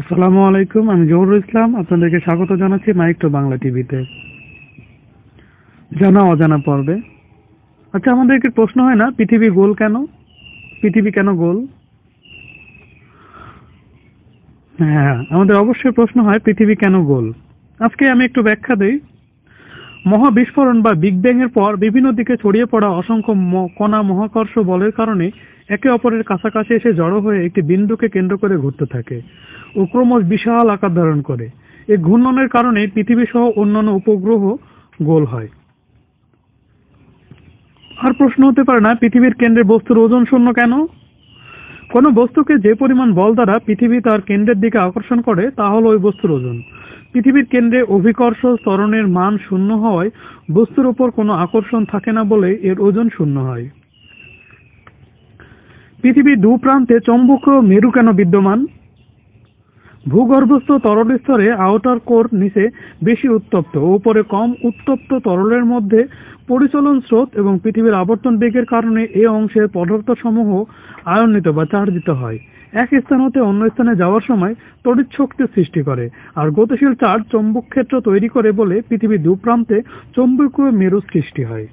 আসসালামু আলাইকুম আমি জহুরুল ইসলাম আপনাদেরকে স্বাগত জানাচ্ছি মাইক্রো বাংলা টিভিতে জানা অজানা পর্বে আচ্ছা আমাদেরকে প্রশ্ন হয় না পৃথিবী গোল কেন পৃথিবী কেন গোল হ্যাঁ আমাদের অবশ্যই প্রশ্ন হয় পৃথিবী কেন গোল আজকে আমি একটু ব্যাখ্যা দিই মহা বিস্ফোরণ বা বিগ ব্যাং এর পর বিভিন্ন দিকে ছড়িয়ে পড়া অসংখ্য কণা মহাকর্ষ বলের কারণে একে অপরের কাছাকাছি এসে জড়ো হয়ে একটি বিন্দুকে কেন্দ্র করে ঘুরতে থাকে ও ক্রমশ বিশাল আকার ধারণ করে এই ঘূর্ণনের কারণে পৃথিবী সহ অন্যান্য উপগ্রহ গোল হয় আর প্রশ্ন হতে পারে না পৃথিবীর কেন্দ্রে বস্তুর ওজন শূন্য কেন কোনো বস্তুকে যে পরিমাণ বল দ্বারা পৃথিবী তার কেন্দ্রের দিকে আকর্ষণ করে তা হলো ওই বস্তুর ওজন পৃথিবীর কেন্দ্রে অভিকর্ষ ত্বরণের মান শূন্য হওয়ায় বস্তুর ওপর কোনো আকর্ষণ থাকে না বলে এর ওজন শূন্য হয় পৃথিবীর দু প্রান্তে চম্বুক মেরু কেন বিদ্যমান ভূগর্ভস্থ তরল স্তরে আউটার কোর নিচে বেশি উত্তপ্ত ওপরে কম উত্তপ্ত তরলের মধ্যে পরিচলন স্রোত এবং পৃথিবীর আবর্তন বেগের কারণে এ অংশের পদার্থসমূহ আয়নিত বা চার্জিত হয় এক স্থান হতে অন্য স্থানে যাওয়ার সময় তড়িৎ শক্তি সৃষ্টি করে আর গতিশীল চার্জ চৌম্বক ক্ষেত্র তৈরি করে বলে পৃথিবীর দু প্রান্তে চৌম্বকীয় মেরু সৃষ্টি হয়